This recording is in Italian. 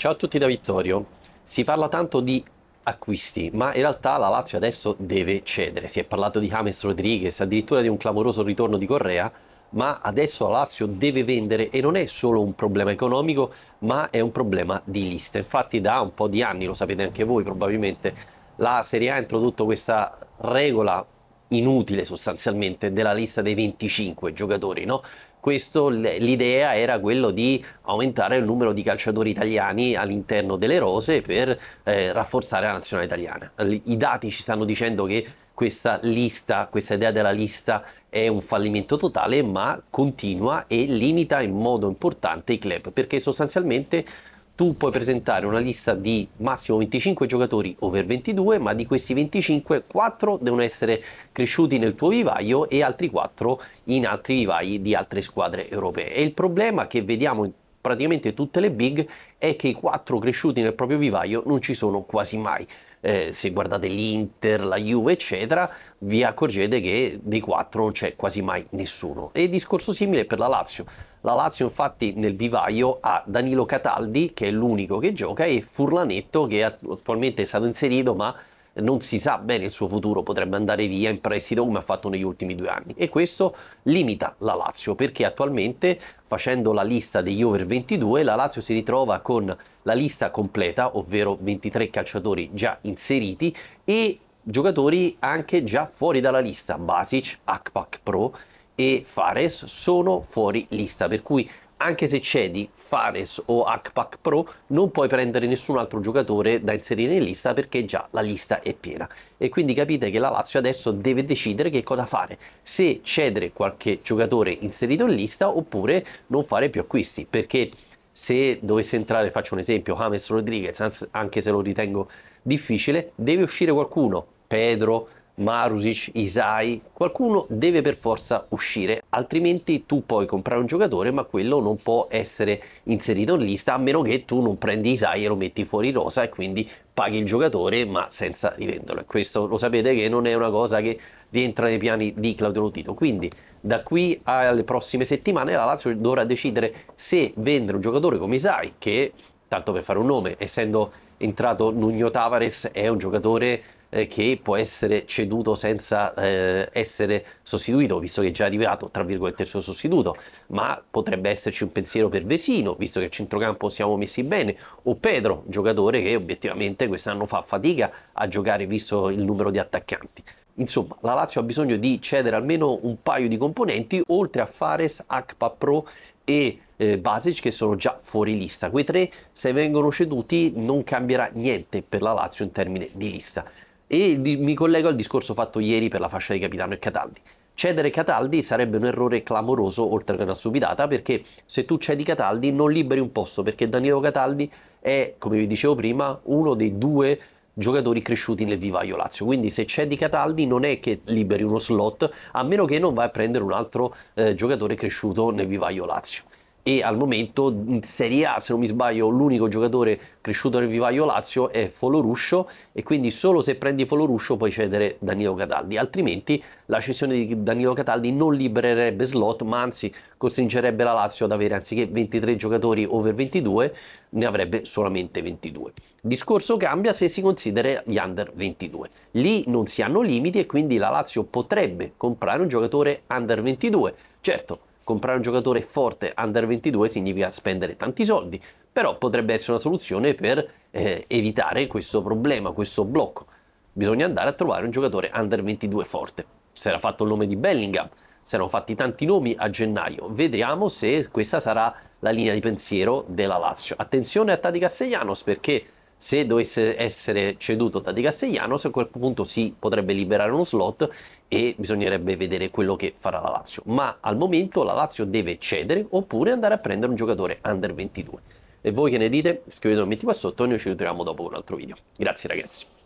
Ciao a tutti da Vittorio. Si parla tanto di acquisti, ma in realtà la Lazio adesso deve cedere. Si è parlato di James Rodriguez, addirittura di un clamoroso ritorno di Correa, ma adesso la Lazio deve vendere e non è solo un problema economico, ma è un problema di lista. Infatti da un po' di anni, lo sapete anche voi probabilmente, la Serie A ha introdotto questa regola inutile sostanzialmente della lista dei 25 giocatori, no? questo l'idea era quello di aumentare il numero di calciatori italiani all'interno delle rose per eh, rafforzare la nazionale italiana. I dati ci stanno dicendo che questa lista, questa idea della lista è un fallimento totale, ma continua e limita in modo importante i club, perché sostanzialmente tu puoi presentare una lista di massimo 25 giocatori over 22, ma di questi 25 4 devono essere cresciuti nel tuo vivaio e altri 4 in altri vivai di altre squadre europee. E il problema che vediamo in praticamente tutte le big è che i 4 cresciuti nel proprio vivaio non ci sono quasi mai eh, se guardate l'Inter, la Juve, eccetera, vi accorgete che dei quattro non c'è quasi mai nessuno. E discorso simile per la Lazio. La Lazio infatti nel vivaio ha Danilo Cataldi, che è l'unico che gioca, e Furlanetto, che attualmente è stato inserito ma non si sa bene il suo futuro, potrebbe andare via in prestito come ha fatto negli ultimi due anni e questo limita la Lazio perché attualmente facendo la lista degli over 22 la Lazio si ritrova con la lista completa, ovvero 23 calciatori già inseriti e giocatori anche già fuori dalla lista, Basic, Akpak Pro e Fares sono fuori lista, per cui anche se cedi Fares o Akpak Pro, non puoi prendere nessun altro giocatore da inserire in lista perché già la lista è piena. E quindi capite che la Lazio adesso deve decidere che cosa fare, se cedere qualche giocatore inserito in lista oppure non fare più acquisti, perché se dovesse entrare, faccio un esempio, James Rodriguez, anche se lo ritengo difficile, deve uscire qualcuno, Pedro, Marusic, Isai, qualcuno deve per forza uscire, altrimenti tu puoi comprare un giocatore ma quello non può essere inserito in lista a meno che tu non prendi Isai e lo metti fuori rosa e quindi paghi il giocatore ma senza rivenderlo e questo lo sapete che non è una cosa che rientra nei piani di Claudio Lotito, quindi da qui alle prossime settimane la Lazio dovrà decidere se vendere un giocatore come Isai che, tanto per fare un nome, essendo entrato Nuno Tavares è un giocatore eh, che può essere ceduto senza eh, essere sostituito, visto che è già arrivato, tra virgolette, il suo sostituto, ma potrebbe esserci un pensiero per Vesino, visto che a centrocampo siamo messi bene, o Pedro, giocatore che obiettivamente quest'anno fa fatica a giocare visto il numero di attaccanti. Insomma, la Lazio ha bisogno di cedere almeno un paio di componenti, oltre a Fares, Akpa Pro e eh, Basic che sono già fuori lista. Quei tre, se vengono ceduti, non cambierà niente per la Lazio in termini di lista. E mi collego al discorso fatto ieri per la fascia di capitano e Cataldi. Cedere Cataldi sarebbe un errore clamoroso, oltre che una stupidata, perché se tu cedi Cataldi non liberi un posto, perché Danilo Cataldi è, come vi dicevo prima, uno dei due giocatori cresciuti nel vivaio Lazio. Quindi se cedi Cataldi non è che liberi uno slot, a meno che non vai a prendere un altro eh, giocatore cresciuto nel vivaio Lazio e al momento in Serie A, se non mi sbaglio, l'unico giocatore cresciuto nel vivaio Lazio è Foloruscio e quindi solo se prendi Foloruscio puoi cedere Danilo Cataldi, altrimenti la cessione di Danilo Cataldi non libererebbe slot, ma anzi costringerebbe la Lazio ad avere anziché 23 giocatori over 22, ne avrebbe solamente 22. discorso cambia se si considera gli under 22. Lì non si hanno limiti e quindi la Lazio potrebbe comprare un giocatore under 22. Certo, comprare un giocatore forte under 22 significa spendere tanti soldi, però potrebbe essere una soluzione per eh, evitare questo problema, questo blocco. Bisogna andare a trovare un giocatore under 22 forte. Si era fatto il nome di Bellingham, si erano fatti tanti nomi a gennaio. Vediamo se questa sarà la linea di pensiero della Lazio. Attenzione a Tati Castellanos perché se dovesse essere ceduto da Di Castellanos a quel punto si potrebbe liberare uno slot e bisognerebbe vedere quello che farà la Lazio ma al momento la Lazio deve cedere oppure andare a prendere un giocatore under 22 e voi che ne dite? scrivetemi qua sotto e noi ci ritroviamo dopo un altro video grazie ragazzi